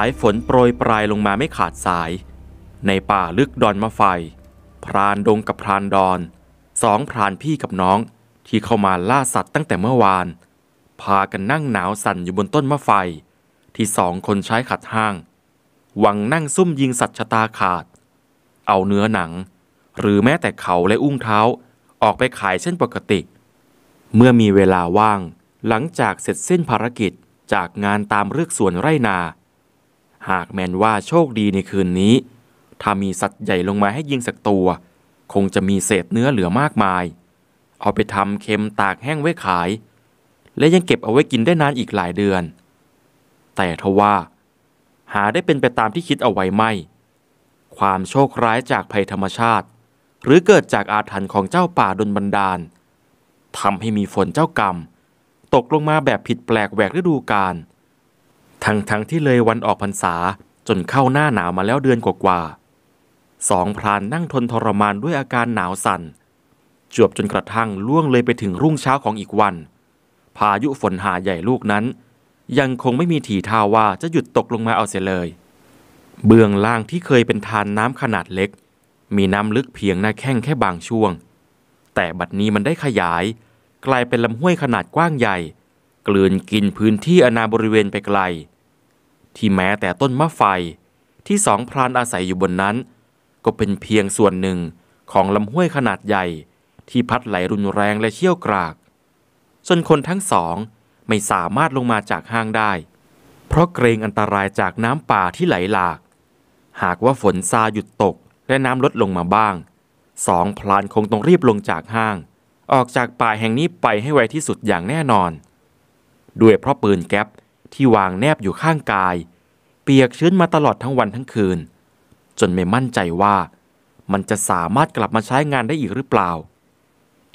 ายฝนโปรยปลายลงมาไม่ขาดสาย ในป่าลึกดอนมะไฟพรานดงกับพรานดอน สองพรานพี่กับน้องที่เข้ามาล่าสัตว์ตั้งแต่เมื่อวาน พากันนั่งหนาวสั่นอยู่บนต้นมะไฟ ที่สองคนใช้ขัดห้าง หวังนั่งซุ่มยิงสัตว์ชะตาขาด เอาเนื้อหนังหรือแม้แต่เขาและอุ้งเท้าออกไปขายเช่นปกติ เมื่อมีเวลาว่าง หลังจากเสร็จเส้นภารกิจจากงานตามเรื่องสวนไร่นาหากแมนว่าโชคดีในคืนนี้ ถ้ามีสัตว์ใหญ่ลงมาให้ยิงสักตัว คงจะมีเศษเนื้อเหลือมากมาย เอาไปทำเค็มตากแห้งไว้ขาย และยังเก็บเอาไว้กินได้นานอีกหลายเดือน แต่ทว่า หาได้เป็นไปตามที่คิดเอาไว้ไม่ความโชคร้ายจากภัยธรรมชาติ หรือเกิดจากอาถรรพ์ของเจ้าป่าดนบันดาลทำให้มีฝนเจ้ากรรมตกลงมาแบบผิดแปลกแหวกฤดูกาลทั้งทั้งที่เลยวันออกพรรษาจนเข้าหน้าหนาวมาแล้วเดือนกว่าๆสอง พรานนั่งทนทรมานด้วยอาการหนาวสัน่น จวบจนกระทั่งล่วงเลยไปถึงรุ่งเช้าของอีกวัน พายุฝนหาใหญ่ลูกนั้น ยังคงไม่มีทีท่าว่าจะหยุดตกลงมาเอาเสียเลย เบื้องล่างที่เคยเป็นทานน้ำขนาดเล็ก มีน้ำลึกเพียงหน้าแข้งแค่บางช่วง แต่บัดนี้มันได้ขยายกลายเป็นลำห้วยขนาดกว้างใหญ่ กลืนกินพื้นที่อนาบริเวณไปไกลที่แม้แต่ต้นมะไฟที่สองพรานอาศัยอยู่บนนั้น ก็เป็นเพียงส่วนหนึ่งของลำห้วยขนาดใหญ่ที่พัดไหลรุนแรงและเชี่ยวกรากจนคนทั้งสองไม่สามารถลงมาจากห้างได้ เพราะเกรงอันตรายจากน้ำป่าที่ไหลหลาก หากว่าฝนซาหยุดตกและน้ำลดลงมาบ้างสองพลานคงต้องรีบลงจากห้าง ออกจากป่าแห่งนี้ไปให้ไวที่สุดอย่างแน่นอน ด้วยเพราะปืนแก๊ปที่วางแนบอยู่ข้างกาย เปียกชื้นมาตลอดทั้งวันทั้งคืน จนไม่มั่นใจว่า มันจะสามารถกลับมาใช้งานได้อีกหรือเปล่า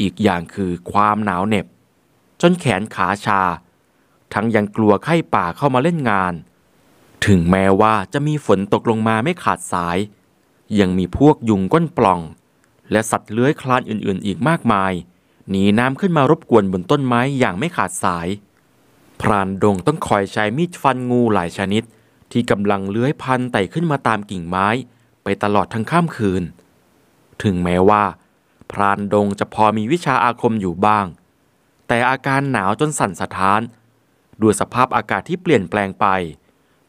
อีกอย่างคือความหนาวเหน็บ จนแขนขาชา ทั้งยังกลัวไข้ป่าเข้ามาเล่นงาน ถึงแม้ว่าจะมีฝนตกลงมาไม่ขาดสาย ยังมีพวกยุงก้นปล่อง และสัตว์เลื้อยคลานอื่นๆ อีกมากมายหนีน้ำขึ้นมารบกวนบนต้นไม้อย่างไม่ขาดสายพรานดงต้องคอยใช้มีดฟันงูหลายชนิดที่กำลังเลื้อยพันไต่ขึ้นมาตามกิ่งไม้ไปตลอดทั้งข้ามคืน ถึงแม้ว่า พรานดงจะพอมีวิชาอาคมอยู่บ้าง แต่อาการหนาวจนสั่นสะท้าน ด้วยสภาพอากาศที่เปลี่ยนแปลงไป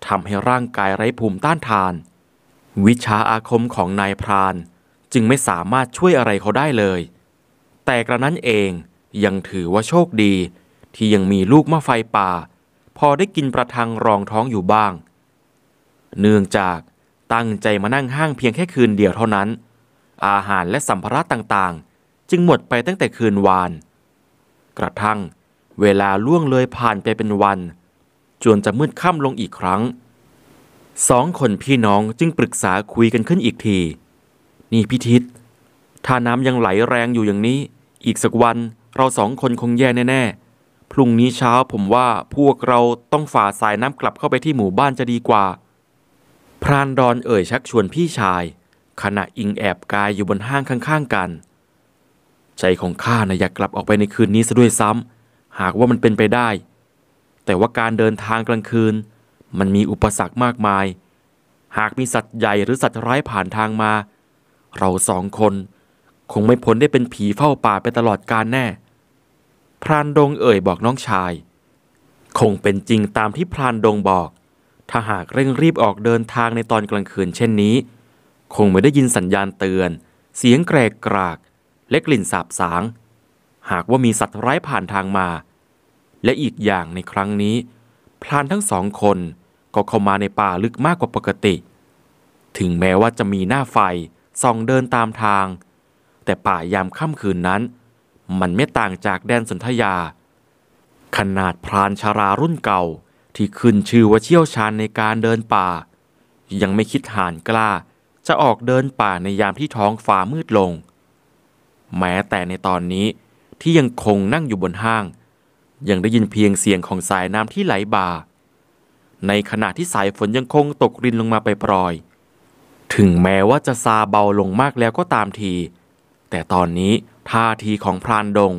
ทำให้ร่างกายไร้ภูมิต้านทาน วิชาอาคมของนายพรานจึงไม่สามารถช่วยอะไรเขาได้เลย แต่กระนั้นเองยังถือว่าโชคดีที่ยังมีลูกมะไฟป่าพอได้กินประทังรองท้องอยู่บ้าง เนื่องจากตั้งใจมานั่งห้างเพียงแค่คืนเดียวเท่านั้น อาหารและสัมภาระต่าง ๆ จึงหมดไปตั้งแต่คืนวาน กระทั่งเวลาล่วงเลยผ่านไปเป็นวันจนจะมืดค่ำลงอีกครั้งสองคนพี่น้องจึงปรึกษาคุยกันขึ้นอีกที นี่พิทิศถ้าน้ำยังไหลแรงอยู่อย่างนี้ อีกสักวันเราสองคนคงแย่แน่พรุ่งนี้เช้าผมว่าพวกเราต้องฝ่าสายน้ำกลับเข้าไปที่หมู่บ้านจะดีกว่า พรานดอนเอ่ยชักชวนพี่ชาย ขณะอิงแอบกายอยู่บนห้างข้าง ๆกัน ใจของข้านะอยากกลับออกไปในคืนนี้ซะด้วยซ้ำหากว่ามันเป็นไปได้ แต่ว่าการเดินทางกลางคืน มันมีอุปสรรคมากมาย หากมีสัตว์ใหญ่หรือสัตว์ร้ายผ่านทางมา เราสองคน คงไม่พ้นได้เป็นผีเฝ้าป่าไปตลอดกาลแน่พรานดงเอ่ยบอกน้องชาย คงเป็นจริงตามที่พรานดงบอก ถ้าหากเร่งรีบออกเดินทางในตอนกลางคืนเช่นนี้ คงไม่ได้ยินสัญญาณเตือน เสียงแกรกกราก และกลิ่นสาบสาง หากว่ามีสัตว์ร้ายผ่านทางมา และอีกอย่างในครั้งนี้ พรานทั้งสองคนก็เข้ามาในป่าลึกมากกว่าปกติ ถึงแม้ว่าจะมีหน้าไฟส่องเดินตามทาง แต่ป่ายามค่ำคืนนั้นมันไม่ต่างจากแดนสนธยา ขนาดพรานชารารุ่นเก่าที่ขึ้นชื่อว่าเชี่ยวชาญในการเดินป่า ยังไม่คิดหานกล้า จะออกเดินป่าในยามที่ท้องฟ้ามืดลง แม้แต่ในตอนนี้ที่ยังคงนั่งอยู่บนห้าง ยังได้ยินเพียงเสียงของสายน้ำที่ไหลบ่า ในขณะที่สายฝนยังคงตกรินลงมาไปปลอย ถึงแม้ว่าจะซาเบาลงมากแล้วก็ตามที แต่ตอนนี้ท่าทีของพรานดง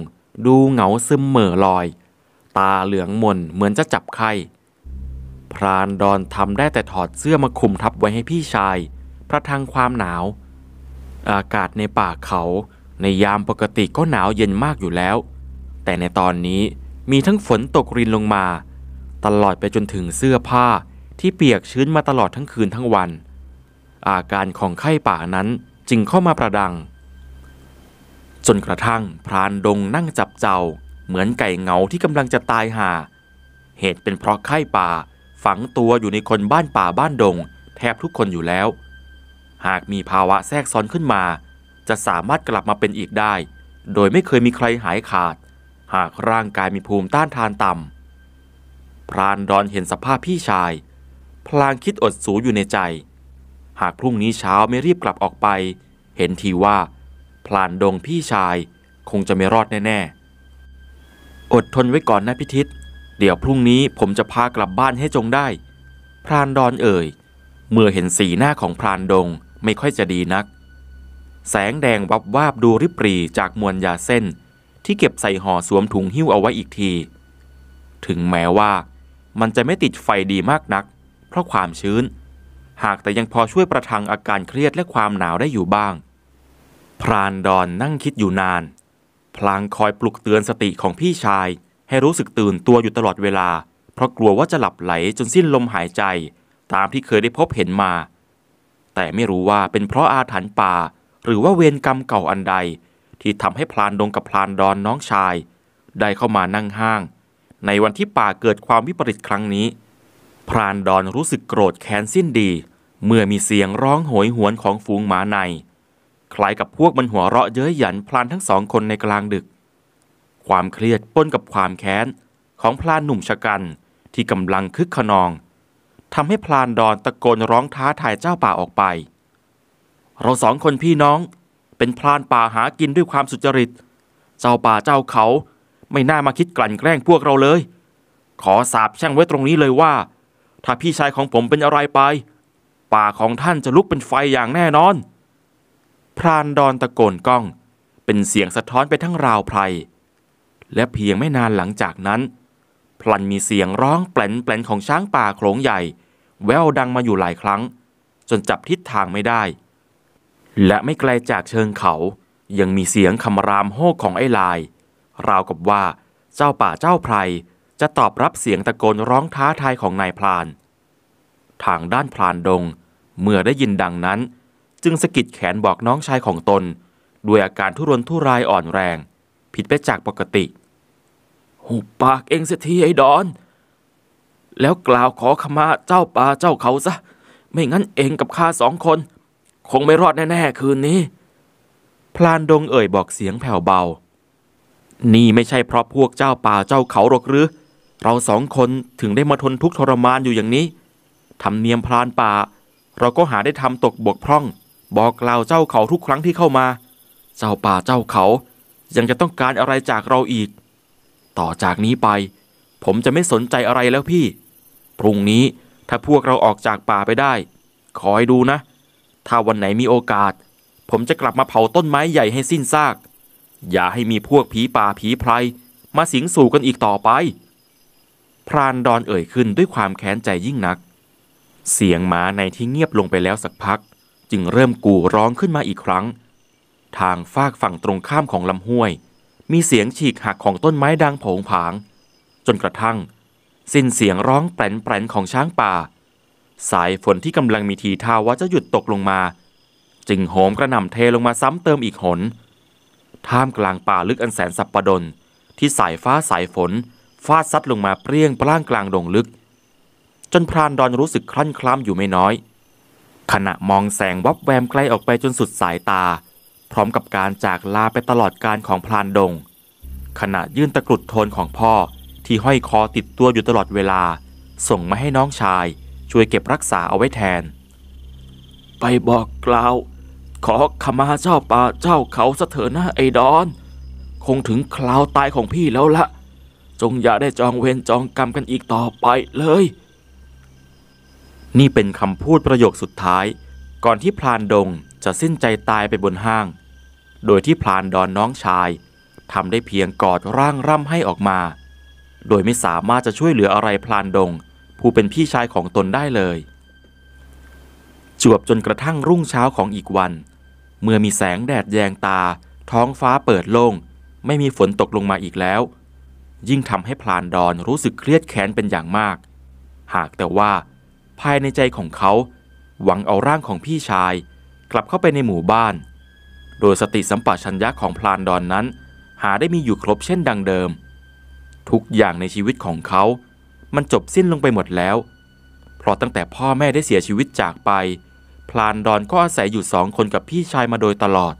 ดูเหงาซึมเหม่อลอย ตาเหลืองมนเหมือนจะจับไข้พรานดอนทำได้แต่ถอดเสื้อมาคลุมทับไว้ให้พี่ชาย พระทังความหนาว อากาศในป่าเขาในยามปกติก็หนาวเย็นมากอยู่แล้ว แต่ในตอนนี้มีทั้งฝนตกรินลงมา ตลอดไปจนถึงเสื้อผ้าที่เปียกชื้นมาตลอดทั้งคืนทั้งวัน อาการของไข้ป่านั้นจึงเข้ามาประดังจนกระทั่ง พรานดงนั่งจับเจ้า เหมือนไก่เงาที่กำลังจะตายหา เหตุเป็นเพราะไข้ป่า ฝังตัวอยู่ในคนบ้านป่าบ้านดง แทบทุกคนอยู่แล้ว หากมีภาวะแทรกซ้อนขึ้นมา จะสามารถกลับมาเป็นอีกได้ โดยไม่เคยมีใครหายขาด หากร่างกายมีภูมิต้านทานต่ำพรานดอนเห็นสภาพพี่ชาย พลางคิดอดสูอยู่ในใจ หากพรุ่งนี้เช้าไม่รีบกลับออกไป เห็นทีว่าลานดงพี่ชายคงจะไม่รอดแน่ๆ อดทนไว้ก่อนนะพิทิศเดี๋ยวพรุ่งนี้ผมจะพากลับบ้านให้จงได้ พรานดอนเอ่ย เมื่อเห็นสีหน้าของพรานดงไม่ค่อยจะดีนัก แสงแดงวับวาบดูริบรีจากมวลยาเส้นที่เก็บใส่ห่อสวมถุงหิ้วเอาไว้อีกที ถึงแม้ว่ามันจะไม่ติดไฟดีมากนัก เพราะความชื้น หากแต่ยังพอช่วยประทังอาการเครียดและความหนาวได้อยู่บ้างพรานดอนนั่งคิดอยู่นาน พลางคอยปลุกเตือนสติของพี่ชายให้รู้สึกตื่นตัวอยู่ตลอดเวลาเพราะกลัวว่าจะหลับไหลจนสิ้นลมหายใจ ตามที่เคยได้พบเห็นมา แต่ไม่รู้ว่าเป็นเพราะอาถรรพ์ป่า หรือว่าเวรกรรมเก่าอันใด ที่ทำให้พลานดงกับพลานดอนน้องชายได้เข้ามานั่งห้าง ในวันที่ป่าเกิดความวิปริตครั้งนี้ พรานดอนรู้สึกโกรธแค้นสิ้นดี เมื่อมีเสียงร้องโหยหวนของฝูงหมาในคล้ายกับพวกมันหัวเราะเย้ยหยันพลานทั้งสองคนในกลางดึก ความเครียดปนกับความแค้นของพลานหนุ่มชะกันที่กำลังคึกขนองทำให้พลานดอนตะโกนร้องท้าทายเจ้าป่าออกไป เราสองคนพี่น้องเป็นพลานป่าหากินด้วยความสุจริตเจ้าป่าเจ้าเขาไม่น่ามาคิดกลั่นแกล้งพวกเราเลย ขอสาบแช่งไว้ตรงนี้เลยว่า ถ้าพี่ชายของผมเป็นอะไรไป ป่าของท่านจะลุกเป็นไฟอย่างแน่นอนพรานดอนตะโกนก้อง เป็นเสียงสะท้อนไปทั้งราวไพรและเพียงไม่นานหลังจากนั้น พลันมีเสียงร้องแปลนแปลนของช้างป่าโขลงใหญ่ แววดังมาอยู่หลายครั้ง จนจับทิศทางไม่ได้ และไม่ไกลจากเชิงเขายังมีเสียงคำรามโฮกของไอ้ลาย ราวกับว่าเจ้าป่าเจ้าไพรจะตอบรับเสียงตะโกนร้องท้าทายของนายพราน ทางด้านพรานดงเมื่อได้ยินดังนั้นจึงสะกิดแขนบอกน้องชายของตน ด้วยอาการทุรนทุรายอ่อนแรง ผิดไปจากปกติหุบปากเองเสียทีไอ้ดอน แล้วกล่าวขอขมาเจ้าป่าเจ้าเขาซะไม่งั้นเองกับข้าสองคน คงไม่รอดแน่ๆคืนนี้ พลานดงเอ่ยบอกเสียงแผ่วเบา นี่ไม่ใช่เพราะพวกเจ้าป่าเจ้าเขาหรอกหรือเราสองคนถึงได้มาทนทุกข์ทรมานอยู่อย่างนี้ทำเนียมพลานป่า เราก็หาได้ทำตกบกพร่องบอกกล่าวเจ้าเขาทุกครั้งที่เข้ามา เจ้าป่าเจ้าเขายังจะต้องการอะไรจากเราอีก ต่อจากนี้ไป ผมจะไม่สนใจอะไรแล้วพี่ พรุ่งนี้ถ้าพวกเราออกจากป่าไปได้ ขอให้ดูนะ ถ้าวันไหนมีโอกาส ผมจะกลับมาเผาต้นไม้ใหญ่ให้สิ้นซาก อย่าให้มีพวกผีป่าผีไพรมาสิงสู่กันอีกต่อไป พรานดอนเอ่ยขึ้นด้วยความแค้นใจยิ่งนัก เสียงหมาในที่เงียบลงไปแล้วสักพักจึงเริ่มกู่ร้องขึ้นมาอีกครั้ง ทางฟากฝั่งตรงข้ามของลำห้วย มีเสียงฉีกหักของต้นไม้ดังผงผาง จนกระทั่งสิ้นเสียงร้องแปรนๆปนของช้างป่า สายฝนที่กำลังมีทีท่าว่าจะหยุดตกลงมาจึงโหมกระหน่ำเทลงมาซ้ำเติมอีกหนท่ามกลางป่าลึกอันแสนสับปะดน ที่สายฟ้าสายฝนฟาดซัดลงมาเปรี้ยงปล่างกลางดงลึก จนพรานดอนรู้สึกคลั่นคล้ำอยู่ไม่น้อยขณะมองแสงวับแวมไกลออกไปจนสุดสายตา พร้อมกับการจากลาไปตลอดการของพลานดง ขณะยื่นตะกรุดโทนของพ่อที่ห้อยคอติดตัวอยู่ตลอดเวลา ส่งมาให้น้องชายช่วยเก็บรักษาเอาไว้แทน ไปบอกกล่าว ขอขมาเจ้าป่า เจ้าเขาสะเถินนะไอ้ดอน คงถึงคราวตายของพี่แล้วละจงอย่าได้จองเวรจองกรรมกันอีกต่อไปเลยนี่เป็นคำพูดประโยคสุดท้าย ก่อนที่พลานดงจะสิ้นใจตายไปบนห้าง โดยที่พลานดอนน้องชายทำได้เพียงกอดร่างร่ำให้ออกมา โดยไม่สามารถจะช่วยเหลืออะไรพลานดงผู้เป็นพี่ชายของตนได้เลย จวบจนกระทั่งรุ่งเช้าของอีกวัน เมื่อมีแสงแดดแยงตา ท้องฟ้าเปิดโล่งไม่มีฝนตกลงมาอีกแล้ว ยิ่งทำให้พลานดอนรู้สึกเครียดแค้นเป็นอย่างมาก หากแต่ว่าภายในใจของเขาหวังเอาร่างของพี่ชาย กลับเข้าไปในหมู่บ้าน โดยสติสัมปชัญญะของพลานดอนนั้น หาได้มีอยู่ครบเช่นดังเดิม ทุกอย่างในชีวิตของเขามันจบสิ้นลงไปหมดแล้ว เพราะตั้งแต่พ่อแม่ได้เสียชีวิตจากไป พลานดอนก็อาศัยอยู่สองคนกับพี่ชายมาโดยตลอด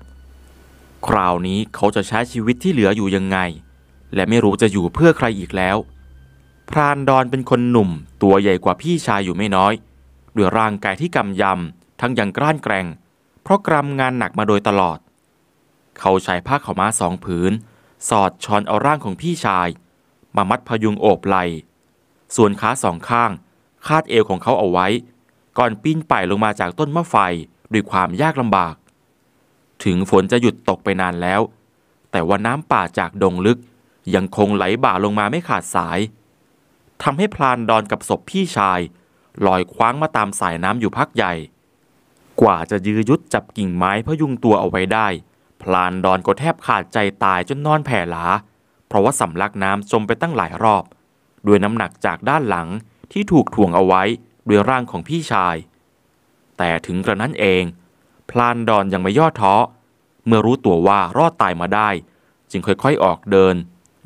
คราวนี้เขาจะใช้ชีวิตที่เหลืออยู่ยังไง และไม่รู้จะอยู่เพื่อใครอีกแล้วพรานดอน เป็นคนหนุ่มตัวใหญ่กว่าพี่ชายอยู่ไม่น้อยด้วยร่างกายที่กำยำ ทั้ง ยังกร้านแกร่ง เพราะกรำงานหนักมาโดยตลอด เขาใช้ผ้าขาวม้าสองผืน สอดช้อนเอาร่างของพี่ชายมามัดพยุงโอบไหลส่วนขาสองข้าง คาดเอวของเขาเอาไว้ ก่อนปีนป่ายลงมาจากต้นมะไฟด้วยความยากลำบาก ถึงฝนจะหยุดตกไปนานแล้ว แต่ว่าน้ำป่าจากดงลึก ยังคงไหลบ่าลงมาไม่ขาดสายทำให้พลานดอนกับศพพี่ชายลอยคว้างมาตามสายน้ำอยู่พักใหญ่ กว่าจะยื้อยุดจับกิ่งไม้พยุงตัวเอาไว้ได้ พลานดอนก็แทบขาดใจตายจนนอนแผ่หลา เพราะว่าสำลักน้ำจมไปตั้งหลายรอบ ด้วยน้ำหนักจากด้านหลังที่ถูกถ่วงเอาไว้ด้วยร่างของพี่ชาย แต่ถึงกระนั้นเอง พลานดอนยังไม่ย่อท้อเมื่อรู้ตัวว่ารอดตายมาได้ จึงค่อยๆออกเดิน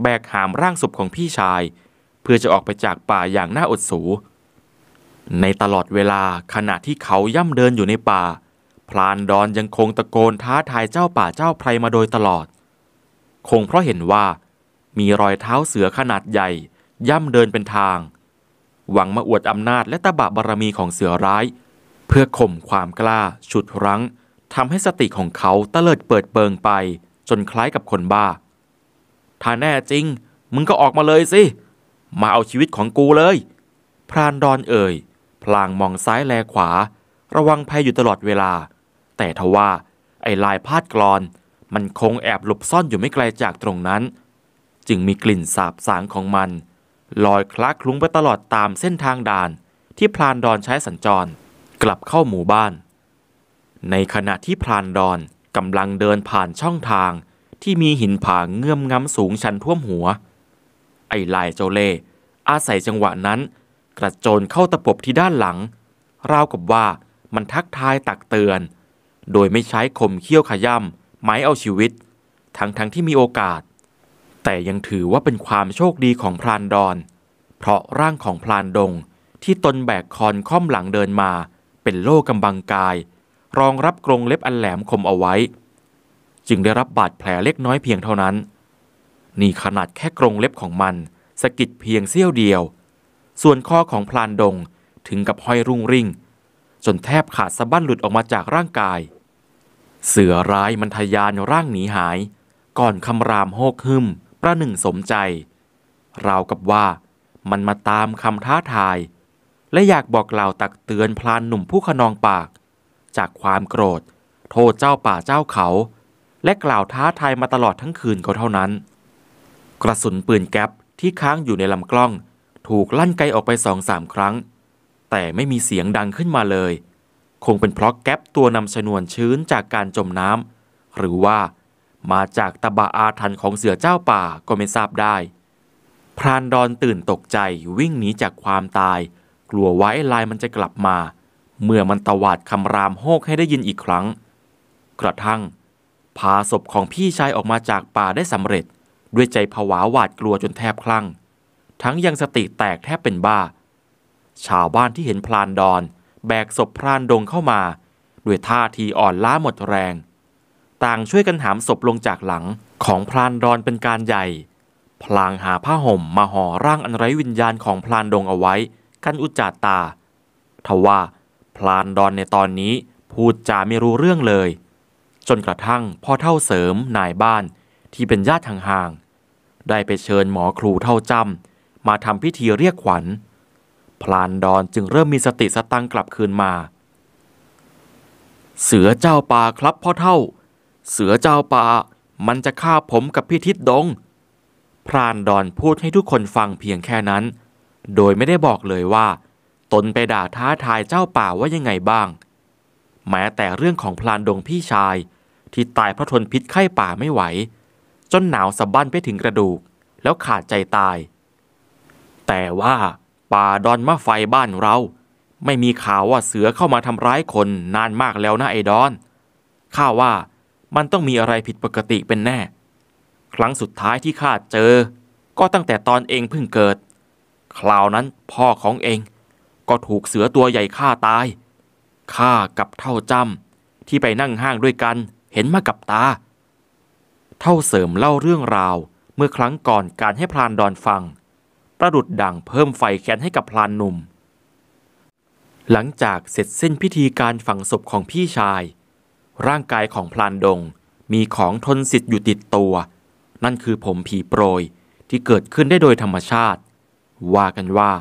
แบกหามร่างศพของพี่ชายเพื่อจะออกไปจากป่าอย่างน่าอดสู ในตลอดเวลาขณะที่เขาย่ำเดินอยู่ในป่าพลานดอนยังคงตะโกนท้าทายเจ้าป่าเจ้าไพรมาโดยตลอด คงเพราะเห็นว่า มีรอยเท้าเสือขนาดใหญ่ ย่ำเดินเป็นทาง หวังมาอวดอำนาจและตะบะบารมีของเสือร้าย เพื่อข่มความกล้าฉุดรั้งทำให้สติของเขาเตลิดเปิดเปิงไป จนคล้ายกับคนบ้าถ้าแน่จริงมึงก็ออกมาเลยสิมาเอาชีวิตของกูเลยพรานดอนเอ่ย พลางมองซ้ายแลขวา ระวังภัยอยู่ตลอดเวลา แต่ทว่า ไอ้ลายพาดกรอน มันคงแอบหลบซ่อนอยู่ไม่ไกลจากตรงนั้น จึงมีกลิ่นสาบสางของมัน ลอยคลักคลุ้งไปตลอดตามเส้นทางด่าน ที่พรานดอนใช้สัญจรกลับเข้าหมู่บ้าน ในขณะที่พรานดอนกำลังเดินผ่านช่องทาง ที่มีหินผาเงื่อมงำสูงชันท่วมหัวไอ้ลายโจเล่อาศัยจังหวะนั้น กระโจนเข้าตะปบที่ด้านหลังราวกับว่ามันทักทายตักเตือน โดยไม่ใช้คมเขี้ยวขย่ำไมยเอาชีวิต ทั้งทั้งที่มีโอกาส แต่ยังถือว่าเป็นความโชคดีของพรานดอนเพราะร่างของพรานดง ที่ตนแบกคอนค่อมหลังเดินมาเป็นโล่กำบังกาย รองรับกรงเล็บอันแหลมคมเอาไว้ จึงได้รับบาดแผลเล็กน้อยเพียงเท่านั้นนี่ขนาดแค่กรงเล็บของมันสะกิดเพียงเสี้ยวเดียว ส่วนข้อของพลานดง ถึงกับห้อยรุ่งริ่ง จนแทบขาดสะบั้นหลุดออกมาจากร่างกาย เสือร้ายมันทยานร่างหนีหาย ก่อนคำรามโฮกฮึมประหนึ่งสมใจ ราวกับว่ามันมาตามคำท้าทาย และอยากบอกกล่าวตักเตือนพลานหนุ่มผู้ขนองปาก จากความโกรธ โทษเจ้าป่าเจ้าเขา และกล่าวท้าทายมาตลอดทั้งคืนก็เท่านั้นกระสุนปืนแก๊ปที่ค้างอยู่ในลำกล้อง ถูกลั่นไกลออกไปสองสามครั้ง แต่ไม่มีเสียงดังขึ้นมาเลย คงเป็นเพราะแก๊ปตัวนำชนวนชื้นจากการจมน้ำหรือว่ามาจากตะบะอาทันของเสือเจ้าป่าก็ไม่ทราบได้ พรานดอนตื่นตกใจวิ่งหนีจากความตาย กลัวไว้ลายมันจะกลับมา เมื่อมันตวาดคำรามโฮกให้ได้ยินอีกครั้ง กระทั่งพาศพของพี่ชายออกมาจากป่าได้สำเร็จด้วยใจผวาหวาดกลัวจนแทบคลั่ง ทั้งยังสติแตกแทบเป็นบ้า ชาวบ้านที่เห็นพลานดอนแบกศพพรานดงเข้ามา ด้วยท่าทีอ่อนล้าหมดแรง ต่างช่วยกันหามศพลงจากหลังของพลานดอนเป็นการใหญ่ พลางหาผ้าห่มมาห่อร่างอันไร้วิญญาณของพลานดงเอาไว้ กันอุจจาตา ทว่า พลานดอนในตอนนี้พูดจาไม่รู้เรื่องเลย จนกระทั่งพ่อเท่าเสริมนายบ้านที่เป็นญาติห่างๆได้ไปเชิญหมอครูเท่าจำมาทำพิธีเรียกขวัญ พลานดอนจึงเริ่มมีสติสตังกลับคืนมา เสือเจ้าป่าครับพ่อเท่า เสือเจ้าป่ามันจะฆ่าผมกับพี่ทิดดงพรานดอนพูดให้ทุกคนฟังเพียงแค่นั้น โดยไม่ได้บอกเลยว่า ตนไปด่าท้าทายเจ้าป่าว่ายังไงบ้าง แม้แต่เรื่องของพรานดงพี่ชายที่ตายเพราะทนพิษไข้ป่าไม่ไหวจนหนาวสะบั้นไปถึงกระดูกแล้วขาดใจตาย แต่ว่าป่าดอนมะไฟบ้านเรา ไม่มีข่าวว่าเสือเข้ามาทำร้ายคนนานมากแล้วนะไอ้ดอน ข้าว่ามันต้องมีอะไรผิดปกติเป็นแน่ ครั้งสุดท้ายที่ข้าเจอก็ตั้งแต่ตอนเองเพิ่งเกิด คราวนั้นพ่อของเอง ก็ถูกเสือตัวใหญ่ฆ่าตาย ข้ากับเท่าจำที่ไปนั่งห้างด้วยกันเห็นมากับตาเท่าเสริมเล่าเรื่องราวเมื่อครั้งก่อนการให้พรานดอนฟัง ประดุดดังเพิ่มไฟแค้นให้กับพรานหนุ่ม หลังจากเสร็จเส้นพิธีการฝังศพของพี่ชาย ร่างกายของพรานดงมีของทนสิทธิ์อยู่ติดตัว นั่นคือผมผีโปรยที่เกิดขึ้นได้โดยธรรมชาติ ว่ากันว่า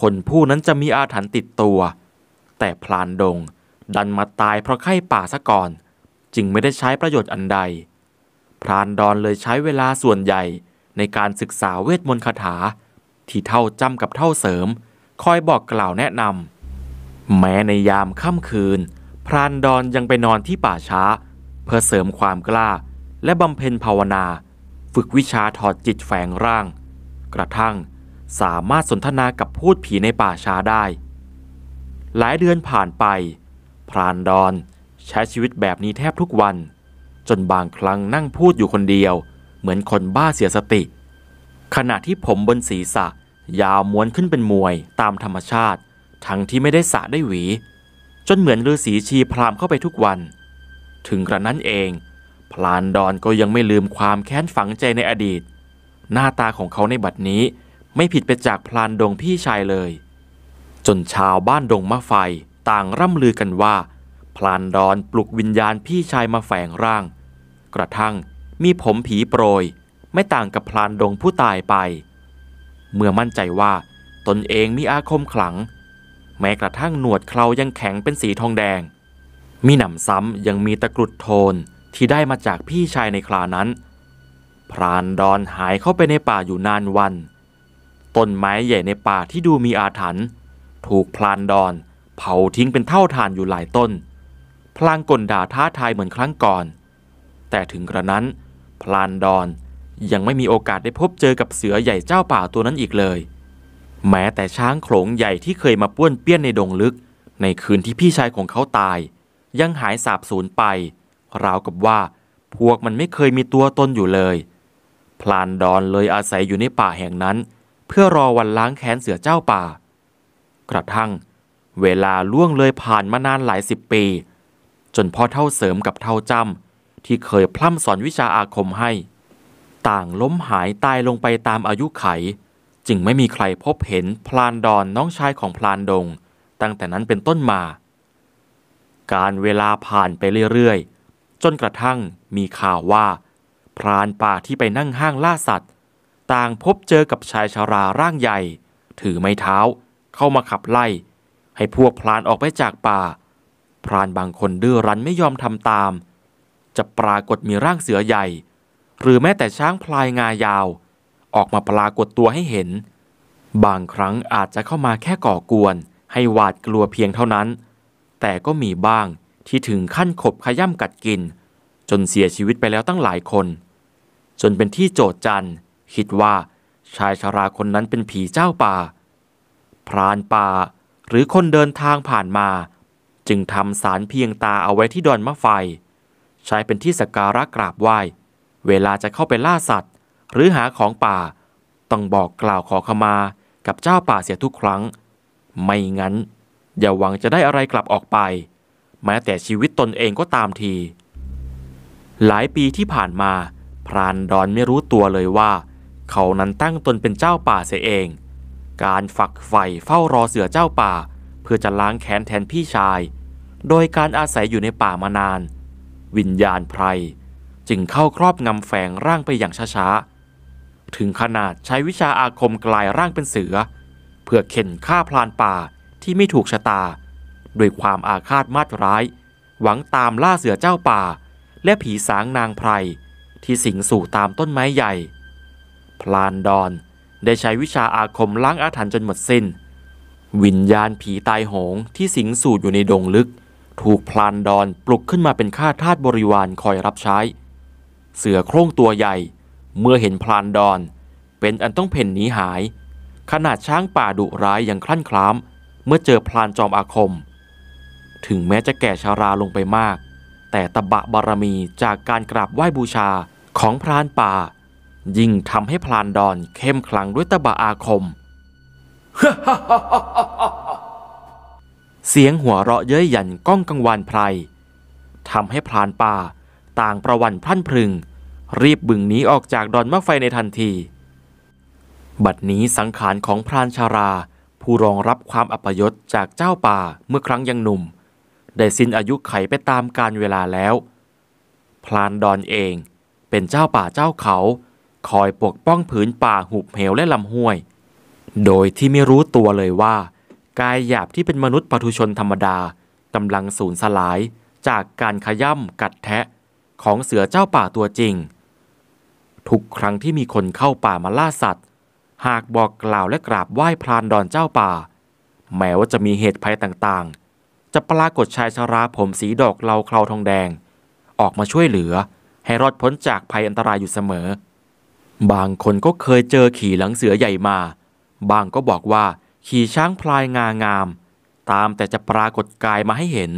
คนผู้นั้นจะมีอาถรรพ์ติดตัว แต่พลานดงดันมาตายเพราะไข้ป่าซะก่อน จึงไม่ได้ใช้ประโยชน์อันใดพรานดอนเลยใช้เวลาส่วนใหญ่ในการศึกษาเวทมนต์คาถาที่เท่าจำกับเท่าเสริม คอยบอกกล่าวแนะนำแม้ในยามค่ำคืน พรานดอนยังไปนอนที่ป่าช้า เพื่อเสริมความกล้าและบำเพ็ญภาวนา ฝึกวิชาถอดจิตแฝงร่าง กระทั่งสามารถสนทนากับพูดผีในป่าช้าได้ หลายเดือนผ่านไป พรานดอนใช้ชีวิตแบบนี้แทบทุกวันจนบางครั้งนั่งพูดอยู่คนเดียว เหมือนคนบ้าเสียสติ ขณะที่ผมบนศีรษะ ยาวม้วนขึ้นเป็นมวยตามธรรมชาติ ทั้งที่ไม่ได้สระได้หวี จนเหมือนฤาษีชีพรามเข้าไปทุกวัน ถึงกระนั้นเอง พลานดอนก็ยังไม่ลืมความแค้นฝังใจในอดีต หน้าตาของเขาในบัดนี้ไม่ผิดไปจากพลานดงพี่ชายเลย จนชาวบ้านดงมะไฟต่างร่ำลือกันว่าพลานดอนปลุกวิญญาณพี่ชายมาแฝงร่าง กระทั่งมีผมผีโปรยไม่ต่างกับพลานดงผู้ตายไป เมื่อมั่นใจว่าตนเองมีอาคมขลัง แม้กระทั่งหนวดเครายังแข็งเป็นสีทองแดง มีหนำซ้ำยังมีตะกรุดโทนที่ได้มาจากพี่ชายในครานั้นพรานดอนหายเข้าไปในป่าอยู่นานวัน ต้นไม้ใหญ่ในป่าที่ดูมีอาถรรพ์ถูกพรานดอนเผาทิ้งเป็นเท่าฐานอยู่หลายต้นพลางกลด่าท้าทายเหมือนครั้งก่อน แต่ถึงกระนั้น พลานดอน ยังไม่มีโอกาสได้พบเจอกับเสือใหญ่เจ้าป่าตัวนั้นอีกเลย แม้แต่ช้างโขลงใหญ่ที่เคยมาป้วนเปี้ยนในดงลึกในคืนที่พี่ชายของเขาตาย ยังหายสาบสูญไป ราวกับว่า พวกมันไม่เคยมีตัวตนอยู่เลย พลานดอนเลยอาศัยอยู่ในป่าแห่งนั้น เพื่อรอวันล้างแค้นเสือเจ้าป่า กระทั่ง เวลาล่วงเลยผ่านมานานหลายสิบปีจนพ่อเท่าเสริมกับเท่าจำที่เคยพร่ำสอนวิชาอาคมให้ ต่างล้มหายตายลงไปตามอายุไข จึงไม่มีใครพบเห็น พลานดอนน้องชายของพลานดงตั้งแต่นั้นเป็นต้นมา การเวลาผ่านไปเรื่อยๆจนกระทั่งมีข่าวว่าพรานป่าที่ไปนั่งห้างล่าสัตว์ ต่างพบเจอกับชายชาราร่างใหญ่ ถือไม้เท้า เข้ามาขับไล่ ให้พวกพรานออกไปจากป่าพรานบางคนดื้อรั้นไม่ยอมทำตาม จะปรากฏมีร่างเสือใหญ่ หรือแม้แต่ช้างพลายงายาว ออกมาปรากฏตัวให้เห็น บางครั้งอาจจะเข้ามาแค่ก่อกวน ให้หวาดกลัวเพียงเท่านั้น แต่ก็มีบ้างที่ถึงขั้นขบขย่ำกัดกิน จนเสียชีวิตไปแล้วตั้งหลายคน จนเป็นที่โจดจันคิดว่าชายชาราคนนั้นเป็นผีเจ้าป่า พรานป่าหรือคนเดินทางผ่านมาจึงทำสารเพียงตาเอาไว้ที่ดอนมะไฟใช้เป็นที่สกการะกราบไหว้เวลาจะเข้าไปล่าสัตว์ หรือหาของป่า ต้องบอกกล่าวขอขมากับเจ้าป่าเสียทุกครั้ง ไม่งั้น อย่าหวังจะได้อะไรกลับออกไป แม้แต่ชีวิตตนเองก็ตามที หลายปีที่ผ่านมา พรานดอนไม่รู้ตัวเลยว่า เขานั้นตั้งตนเป็นเจ้าป่าเสียเอง การฝักใฝ่เฝ้ารอเสือเจ้าป่าเพื่อจะล้างแค้นแทนพี่ชาย โดยการอาศัยอยู่ในป่ามานาน วิญญาณไพรจึงเข้าครอบงำแฝงร่างไปอย่างช้าๆถึงขนาดใช้วิชาอาคมกลายร่างเป็นเสือ เพื่อเข็นฆ่าพลานป่าที่ไม่ถูกชะตา ด้วยความอาฆาตมาดร้าย หวังตามล่าเสือเจ้าป่า และผีสางนางไพรที่สิงสู่ตามต้นไม้ใหญ่ พลานดอน ได้ใช้วิชาอาคมล้างอาถรรพ์จนหมดสิน้นวิญญาณผีตายโหงที่สิงสู่อยู่ในดงลึกถูกพลานดอนปลุกขึ้นมาเป็นข้าทาสบริวารคอยรับใช้ เสือโคร่งตัวใหญ่เมื่อเห็นพลานดอน เป็นอันต้องเพ่นหนีหาย ขนาดช้างป่าดุร้ายอย่างคลั่นคล้าม เมื่อเจอพลานจอมอาคม ถึงแม้จะแก่ชาราลงไปมาก แต่ตบะบารมีจากการกราบไหว้บูชาของพรานป่า ยิ่งทำให้พลานดอนเข้มขลังด้วยตบะอาคมเสียงหัวเราะเย้ยหยันก้องกังวานไพรทำให้พรานป่าต่างประวันพรั่นพรึง รีบบึงหนีออกจากดอนมะไฟในทันที บัดนี้สังขารของพรานชารา ผู้รองรับความอัปยศจากเจ้าป่าเมื่อครั้งยังหนุ่ม ได้สิ้นอายุไขไปตามกาลเวลาแล้วพรานดอนเองเป็นเจ้าป่าเจ้าเขา คอยปกป้องผืนป่าหุบเหวและลำห้วยโดยที่ไม่รู้ตัวเลยว่า กายหยาบที่เป็นมนุษย์ปทุชนธรรมดากำลังสูญสลาย จากการขย่ำกัดแทะ ของเสือเจ้าป่าตัวจริง ทุกครั้งที่มีคนเข้าป่ามาล่าสัตว์ หากบอกกล่าวและกราบไหว้พรานดอนเจ้าป่า แม้ว่าจะมีเหตุภัยต่างๆ จะปรากฏชายชราผมสีดอกเลาเคลาทองแดง ออกมาช่วยเหลือ ให้รอดพ้นจากภัยอันตรายอยู่เสมอ บางคนก็เคยเจอขี่หลังเสือใหญ่มาบางก็บอกว่าขี่ช้างพลายงางาม ตามแต่จะปรากฏกายมาให้เห็น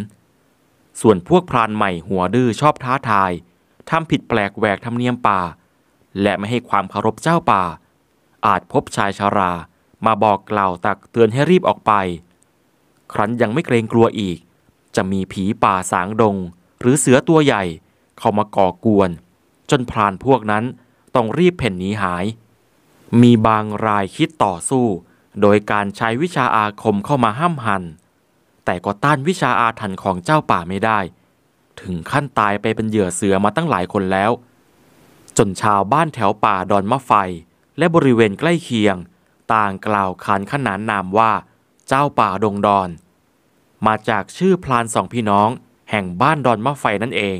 ส่วนพวกพรานใหม่หัวดื้อชอบท้าทายทำผิดแปลกแหวกธรรมเนียมป่า และไม่ให้ความเคารพเจ้าป่า อาจพบชายชารา มาบอกกล่าวตักเตือนให้รีบออกไป ครั้นยังไม่เกรงกลัวอีก จะมีผีป่าสางดง หรือเสือตัวใหญ่ เข้ามาก่อกวน จนพรานพวกนั้นต้องรีบเพ่นหนีหายมีบางรายคิดต่อสู้โดยการใช้วิชาอาคมเข้ามาห้ามหัน แต่ก็ต้านวิชาอาถรรพ์ของเจ้าป่าไม่ได้ ถึงขั้นตายไปเป็นเหยื่อเสือมาตั้งหลายคนแล้ว จนชาวบ้านแถวป่าดอนมะไฟและบริเวณใกล้เคียงต่างกล่าวขานขนานนามว่าเจ้าป่าดงดอน มาจากชื่อพลานสองพี่น้องแห่งบ้านดอนมะไฟนั่นเอง